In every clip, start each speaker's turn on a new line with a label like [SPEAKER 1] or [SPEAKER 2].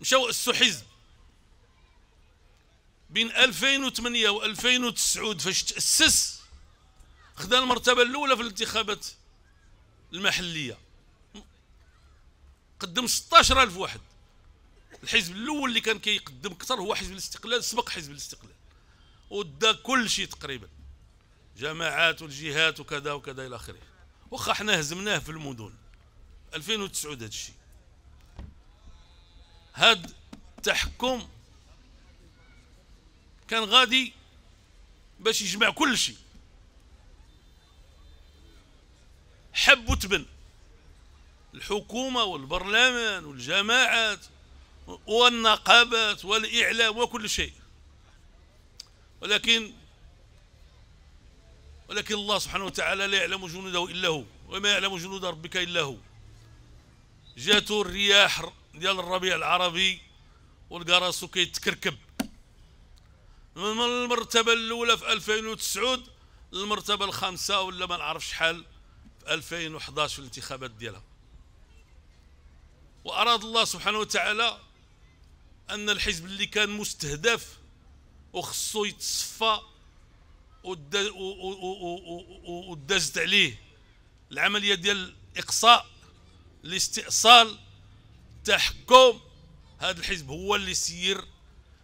[SPEAKER 1] مشاو اسسوا حزب بين 2008 و 2009 فاش تاسس خدا المرتبه الاولى في الانتخابات المحليه قدم 16000 واحد الحزب الاول اللي كان كيقدم اكثر هو حزب الاستقلال سبق حزب الاستقلال ودا كل شيء تقريبا جماعات والجهات وكذا وكذا الى اخره واخا حنا هزمناه في المدن 2009 هذا الشيء هاد التحكم كان غادي باش يجمع كل شيء حب وتبن الحكومة والبرلمان والجماعات والنقابات والإعلام وكل شيء ولكن ولكن الله سبحانه وتعالى لا يعلم جنوده إلا هو وما يعلم جنود ربك إلا هو جاتوا الرياح ديال الربيع العربي ولقى راسو كيتكركب من المرتبه الاولى في 2009 للمرتبه الخامسه ولا ما نعرف شحال في 2011 في الانتخابات ديالها واراد الله سبحانه وتعالى ان الحزب اللي كان مستهدف وخصو يتصفى ودازت عليه العمليه ديال الاقصاء الاستئصال تحكم هذا الحزب هو اللي سير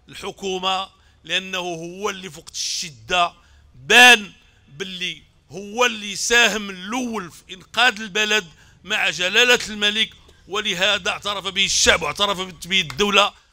[SPEAKER 1] الحكومه لانه هو اللي في وقت الشده بان باللي هو اللي ساهم الاول في انقاذ البلد مع جلاله الملك ولهذا اعترف به الشعب واعترف به الدوله